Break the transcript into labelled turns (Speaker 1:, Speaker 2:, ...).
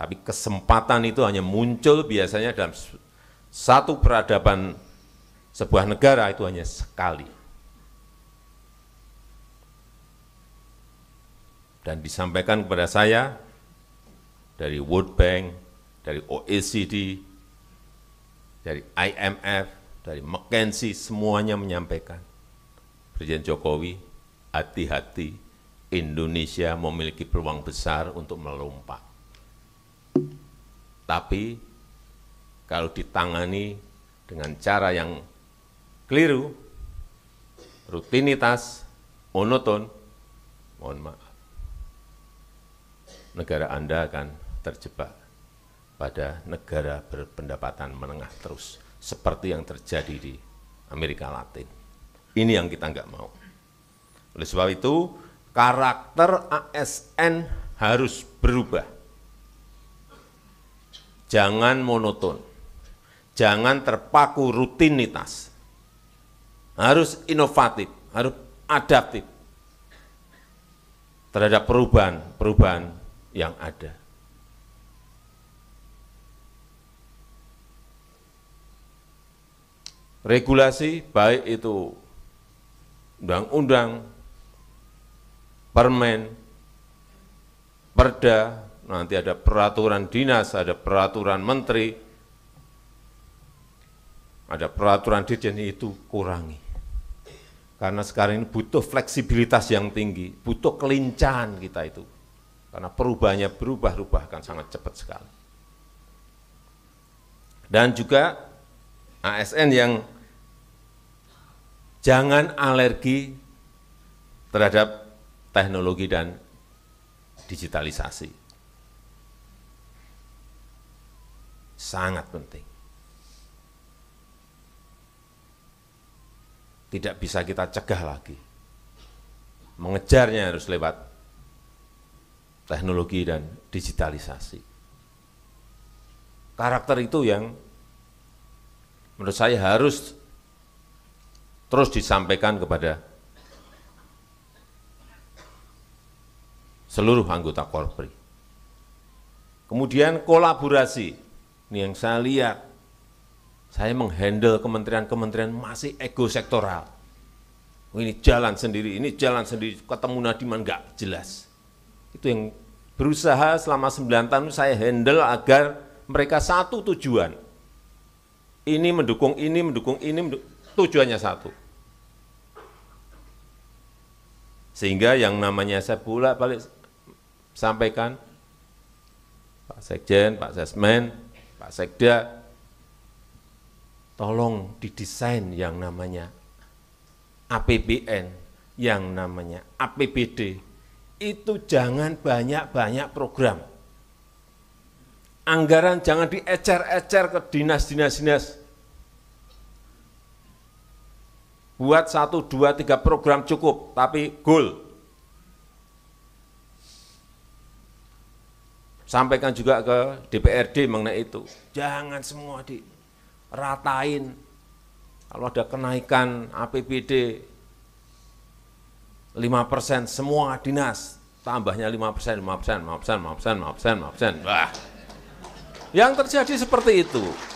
Speaker 1: Tapi kesempatan itu hanya muncul biasanya dalam satu peradaban sebuah negara itu hanya sekali. Dan disampaikan kepada saya dari World Bank, dari OECD, dari IMF, dari McKinsey, semuanya menyampaikan. Presiden Jokowi, hati-hati Indonesia memiliki peluang besar untuk melompat. Tapi kalau ditangani dengan cara yang keliru, rutinitas, monoton, mohon maaf, negara Anda akan terjebak pada negara berpendapatan menengah terus, seperti yang terjadi di Amerika Latin. Ini yang kita nggak mau. Oleh sebab itu, karakter ASN harus berubah Jangan monoton. Jangan terpaku rutinitas. Harus inovatif, harus adaptif terhadap perubahan-perubahan yang ada. Regulasi baik itu undang-undang, permen, perda, nanti ada peraturan dinas, ada peraturan menteri, ada peraturan dirjen itu kurangi. Karena sekarang ini butuh fleksibilitas yang tinggi, butuh kelincahan kita itu. Karena perubahannya berubah-ubah akan sangat cepat sekali. Dan juga ASN yang jangan alergi terhadap teknologi dan digitalisasi. sangat penting. Tidak bisa kita cegah lagi. Mengejarnya harus lewat teknologi dan digitalisasi. Karakter itu yang menurut saya harus terus disampaikan kepada seluruh anggota Korpri. Kemudian kolaborasi ini yang saya lihat. Saya menghandle kementerian-kementerian masih ego sektoral. Oh, ini jalan sendiri, ini jalan sendiri, ketemu Nadiman enggak jelas. Itu yang berusaha selama sembilan tahun saya handle agar mereka satu tujuan. Ini mendukung ini, mendukung ini, mendukung, tujuannya satu. Sehingga yang namanya saya pula balik sampaikan, Pak Sekjen, Pak Sesmen, Pak Sekda, tolong didesain yang namanya APBN, yang namanya APBD, itu jangan banyak-banyak program. Anggaran jangan diecer-ecer ke dinas-dinas-dinas. Buat satu, dua, tiga program cukup, tapi goal sampaikan juga ke DPRD mengenai itu. Jangan semua diratain. Kalau ada kenaikan APBD 5 persen, semua dinas tambahnya 5 persen, 5 persen, 5 persen, 5 persen, 5 persen, 5 persen. Wah. Yang terjadi seperti itu.